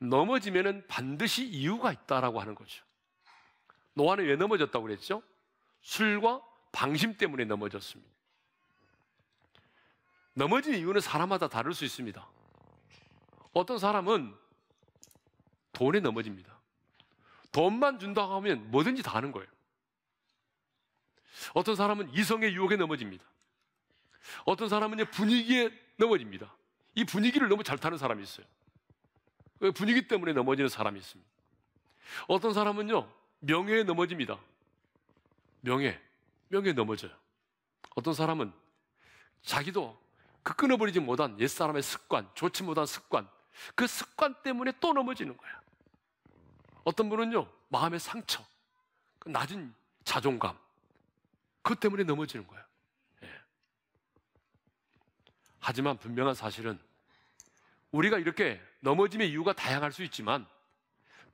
넘어지면은 반드시 이유가 있다라고 하는 거죠. 노아는 왜 넘어졌다고 그랬죠? 술과 방심 때문에 넘어졌습니다. 넘어진 이유는 사람마다 다를 수 있습니다. 어떤 사람은 돈에 넘어집니다. 돈만 준다고 하면 뭐든지 다 하는 거예요. 어떤 사람은 이성의 유혹에 넘어집니다. 어떤 사람은 분위기에 넘어집니다. 이 분위기를 너무 잘 타는 사람이 있어요. 그 분위기 때문에 넘어지는 사람이 있습니다. 어떤 사람은요, 명예에 넘어집니다. 명예. 명예에 넘어져요. 어떤 사람은 자기도 그 끊어버리지 못한 옛사람의 습관, 좋지 못한 습관, 그 습관 때문에 또 넘어지는 거예요. 어떤 분은요, 마음의 상처, 그 낮은 자존감, 그것 때문에 넘어지는 거예요. 예. 하지만 분명한 사실은 우리가 이렇게 넘어짐의 이유가 다양할 수 있지만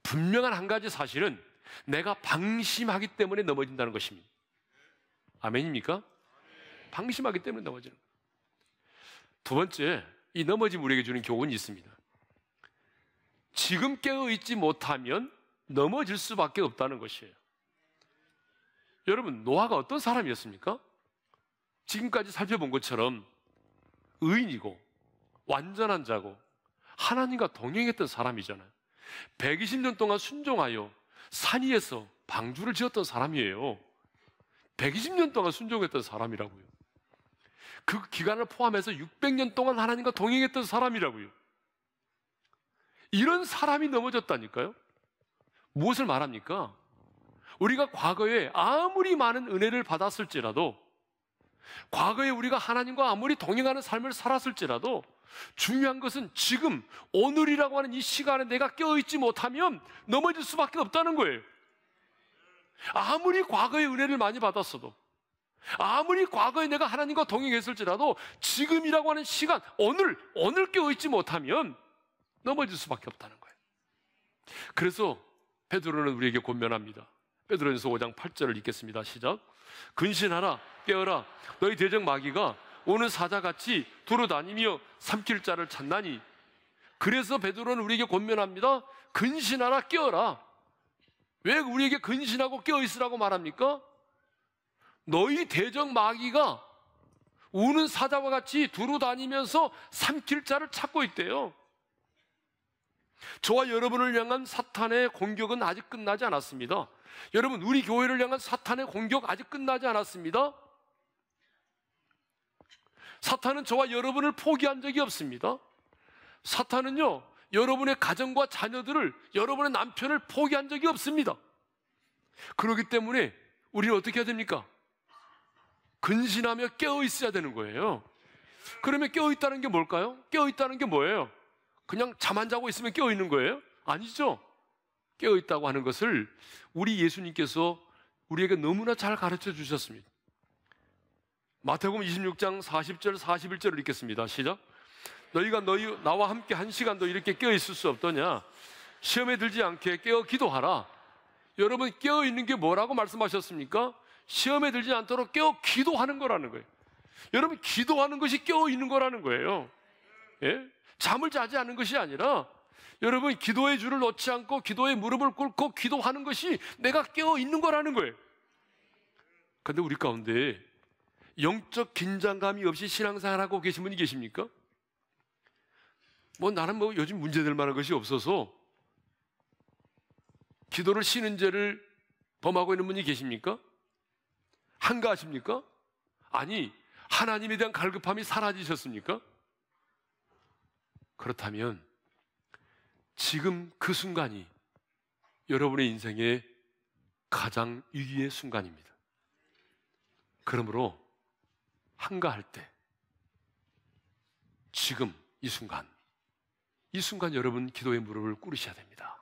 분명한 한 가지 사실은 내가 방심하기 때문에 넘어진다는 것입니다. 아멘입니까? 방심하기 때문에 넘어지는 거예요. 두 번째, 이 넘어짐 우리에게 주는 교훈이 있습니다. 지금 깨어 있지 못하면 넘어질 수밖에 없다는 것이에요. 여러분, 노아가 어떤 사람이었습니까? 지금까지 살펴본 것처럼 의인이고 완전한 자고 하나님과 동행했던 사람이잖아요. 120년 동안 순종하여 산 위에서 방주를 지었던 사람이에요. 120년 동안 순종했던 사람이라고요. 그 기간을 포함해서 600년 동안 하나님과 동행했던 사람이라고요. 이런 사람이 넘어졌다니까요? 무엇을 말합니까? 우리가 과거에 아무리 많은 은혜를 받았을지라도 과거에 우리가 하나님과 아무리 동행하는 삶을 살았을지라도 중요한 것은 지금 오늘이라고 하는 이 시간에 내가 깨어있지 못하면 넘어질 수밖에 없다는 거예요. 아무리 과거에 은혜를 많이 받았어도 아무리 과거에 내가 하나님과 동행했을지라도 지금이라고 하는 시간 오늘 오늘 어있지 못하면 넘어질 수밖에 없다는 거예요. 그래서 베드로는 우리에게 권면합니다. 베드로전서 5장 8절을 읽겠습니다. 시작. 근신하라, 깨어라. 너희 대적 마귀가 오는 사자같이 두루 다니며 삼킬 자를 찾나니. 그래서 베드로는 우리에게 권면합니다. 근신하라, 깨어라. 왜 우리에게 근신하고 깨어 있으라고 말합니까? 너희 대적 마귀가 우는 사자와 같이 두루 다니면서 삼킬 자를 찾고 있대요. 저와 여러분을 향한 사탄의 공격은 아직 끝나지 않았습니다. 여러분, 우리 교회를 향한 사탄의 공격 아직 끝나지 않았습니다. 사탄은 저와 여러분을 포기한 적이 없습니다. 사탄은요, 여러분의 가정과 자녀들을, 여러분의 남편을 포기한 적이 없습니다. 그렇기 때문에 우리는 어떻게 해야 됩니까? 근신하며 깨어 있어야 되는 거예요. 그러면 깨어 있다는 게 뭘까요? 깨어 있다는 게 뭐예요? 그냥 잠 안 자고 있으면 깨어 있는 거예요? 아니죠. 깨어 있다고 하는 것을 우리 예수님께서 우리에게 너무나 잘 가르쳐 주셨습니다. 마태복음 26장 40절 41절을 읽겠습니다. 시작. 너희가 너희 나와 함께 한 시간도 이렇게 깨어 있을 수 없더냐? 시험에 들지 않게 깨어 기도하라. 여러분 깨어 있는 게 뭐라고 말씀하셨습니까? 시험에 들지 않도록 깨어 기도하는 거라는 거예요. 여러분 기도하는 것이 깨어 있는 거라는 거예요. 예? 잠을 자지 않은 것이 아니라 여러분 기도의 줄을 놓지 않고 기도의 무릎을 꿇고 기도하는 것이 내가 깨어 있는 거라는 거예요. 근데 우리 가운데 영적 긴장감이 없이 신앙생활 하고 계신 분이 계십니까? 뭐 나는 뭐 요즘 문제될 만한 것이 없어서 기도를 쉬는 죄를 범하고 있는 분이 계십니까? 한가하십니까? 아니 하나님에 대한 갈급함이 사라지셨습니까? 그렇다면 지금 그 순간이 여러분의 인생의 가장 위기의 순간입니다. 그러므로 한가할 때 지금 이 순간 이 순간 여러분 기도의 무릎을 꿇으셔야 됩니다.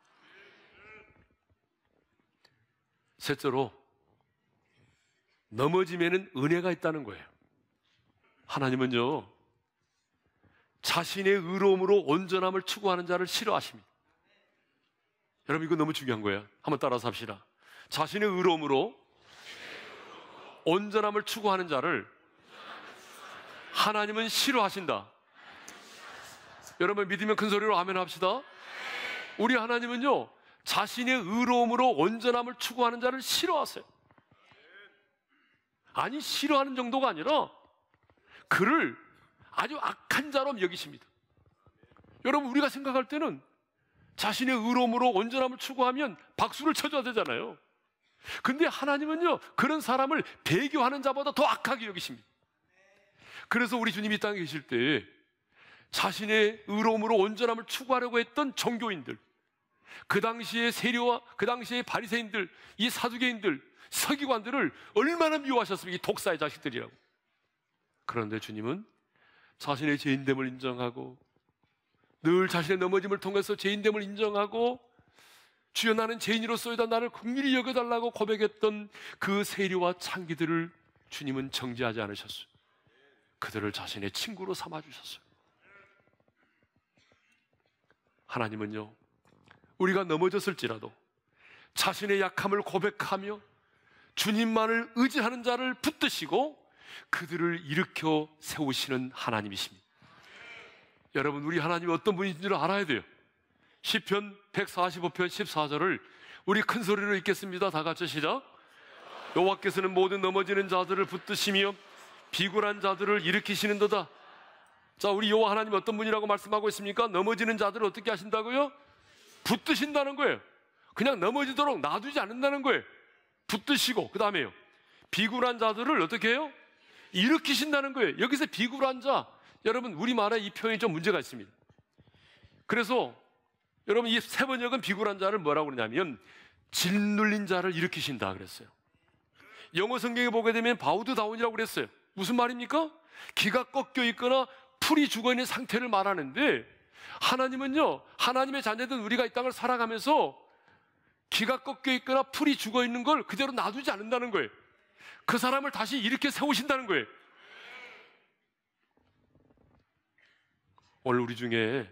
셋째로 넘어짐에는 은혜가 있다는 거예요. 하나님은요 자신의 의로움으로 온전함을 추구하는 자를 싫어하십니다. 여러분 이거 너무 중요한 거예요. 한번 따라서 합시다. 자신의 의로움으로 온전함을 추구하는 자를 하나님은 싫어하신다. 여러분 믿으면 큰 소리로 아멘 합시다. 우리 하나님은요, 자신의 의로움으로 온전함을 추구하는 자를 싫어하세요. 아니, 싫어하는 정도가 아니라 그를 아주 악한 자로 여기십니다. 여러분 우리가 생각할 때는 자신의 의로움으로 온전함을 추구하면 박수를 쳐줘야 되잖아요. 근데 하나님은요 그런 사람을 배교하는 자보다 더 악하게 여기십니다. 그래서 우리 주님이 땅에 계실 때 자신의 의로움으로 온전함을 추구하려고 했던 종교인들, 그 당시의 세리와 그 당시의 바리새인들, 이 사두개인들, 서기관들을 얼마나 미워하셨습니까? 이 독사의 자식들이라고. 그런데 주님은 자신의 죄인됨을 인정하고 늘 자신의 넘어짐을 통해서 죄인됨을 인정하고 주여 나는 죄인으로서이다 나를 국률이 여겨달라고 고백했던 그 세리와 창기들을 주님은 정지하지 않으셨어요. 그들을 자신의 친구로 삼아주셨어요. 하나님은요, 우리가 넘어졌을지라도 자신의 약함을 고백하며 주님만을 의지하는 자를 붙드시고 그들을 일으켜 세우시는 하나님이십니다. 여러분, 우리 하나님이 어떤 분인지를 알아야 돼요. 10편 145편 14절을 우리 큰 소리로 읽겠습니다. 다 같이 시작. 여호와께서는 모든 넘어지는 자들을 붙드시며 비굴한 자들을 일으키시는도다. 자, 우리 여호와 하나님 어떤 분이라고 말씀하고 있습니까? 넘어지는 자들을 어떻게 하신다고요? 붙드신다는 거예요. 그냥 넘어지도록 놔두지 않는다는 거예요. 붙드시고 그 다음에요. 비굴한 자들을 어떻게 해요? 일으키신다는 거예요. 여기서 비굴한 자. 여러분, 우리말에 이 표현이 좀 문제가 있습니다. 그래서 여러분, 이 세 번역은 비굴한 자를 뭐라고 그러냐면 질눌린 자를 일으키신다 그랬어요. 영어 성경에 보게 되면 바우드 다운이라고 그랬어요. 무슨 말입니까? 기가 꺾여 있거나 풀이 죽어 있는 상태를 말하는데 하나님은요, 하나님의 자녀든 우리가 이 땅을 살아가면서 기가 꺾여 있거나 풀이 죽어 있는 걸 그대로 놔두지 않는다는 거예요. 그 사람을 다시 이렇게 세우신다는 거예요. 오늘 우리 중에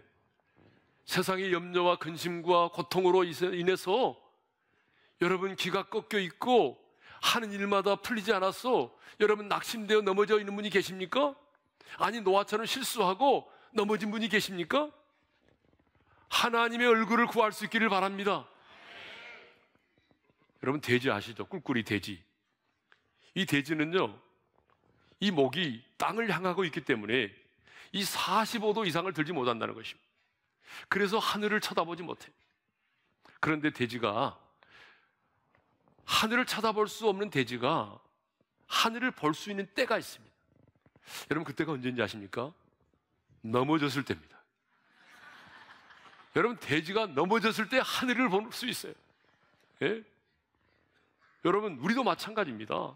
세상의 염려와 근심과 고통으로 인해서 여러분 귀가 꺾여 있고 하는 일마다 풀리지 않았어. 여러분 낙심되어 넘어져 있는 분이 계십니까? 아니 노아처럼 실수하고 넘어진 분이 계십니까? 하나님의 얼굴을 구할 수 있기를 바랍니다. 여러분 돼지 아시죠? 꿀꿀이 돼지. 이 돼지는요, 이 목이 땅을 향하고 있기 때문에 이 45도 이상을 들지 못한다는 것입니다. 그래서 하늘을 쳐다보지 못해. 그런데 돼지가 하늘을 쳐다볼 수 없는 돼지가 하늘을 볼 수 있는 때가 있습니다. 여러분 그때가 언제인지 아십니까? 넘어졌을 때입니다. 여러분 돼지가 넘어졌을 때 하늘을 볼 수 있어요. 예? 여러분 우리도 마찬가지입니다.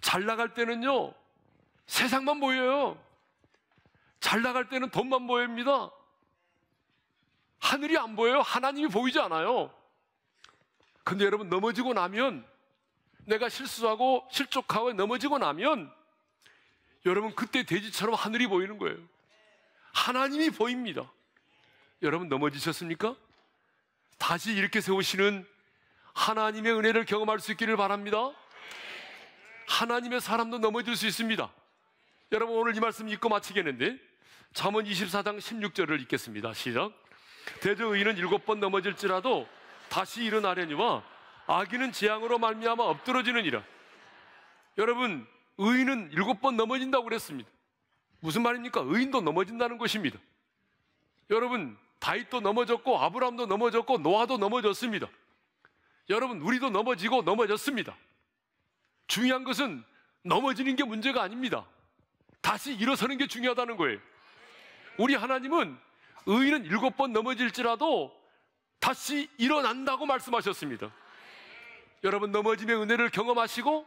잘 나갈 때는요, 세상만 보여요. 잘 나갈 때는 돈만 보입니다. 하늘이 안 보여요. 하나님이 보이지 않아요. 근데 여러분, 넘어지고 나면, 내가 실수하고 실족하고 넘어지고 나면, 여러분, 그때 돼지처럼 하늘이 보이는 거예요. 하나님이 보입니다. 여러분, 넘어지셨습니까? 다시 이렇게 세우시는 하나님의 은혜를 경험할 수 있기를 바랍니다. 하나님의 사람도 넘어질 수 있습니다. 여러분 오늘 이 말씀 읽고 마치겠는데 잠언 24장 16절을 읽겠습니다. 시작. 대저의는 일곱 번 넘어질지라도 다시 일어나려니와 악인은 재앙으로 말미암아 엎드러지느니라. 여러분 의인은 일곱 번 넘어진다고 그랬습니다. 무슨 말입니까? 의인도 넘어진다는 것입니다. 여러분 다윗도 넘어졌고 아브람도 넘어졌고 노아도 넘어졌습니다. 여러분 우리도 넘어지고 넘어졌습니다. 중요한 것은 넘어지는 게 문제가 아닙니다. 다시 일어서는 게 중요하다는 거예요. 우리 하나님은 의인은 일곱 번 넘어질지라도 다시 일어난다고 말씀하셨습니다. 여러분 넘어짐의 은혜를 경험하시고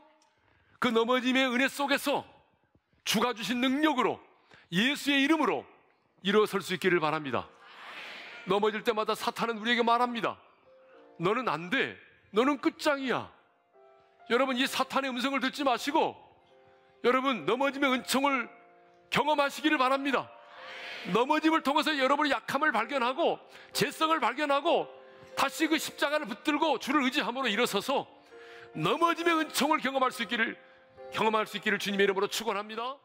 그 넘어짐의 은혜 속에서 주가 주신 능력으로 예수의 이름으로 일어설 수 있기를 바랍니다. 넘어질 때마다 사탄은 우리에게 말합니다. 너는 안 돼. 너는 끝장이야. 여러분 이 사탄의 음성을 듣지 마시고 여러분 넘어짐의 은총을 경험하시기를 바랍니다. 넘어짐을 통해서 여러분의 약함을 발견하고 재성을 발견하고 다시 그 십자가를 붙들고 주를 의지함으로 일어서서 넘어짐의 은총을 경험할 수 있기를 경험할 수 있기를 주님의 이름으로 축원합니다.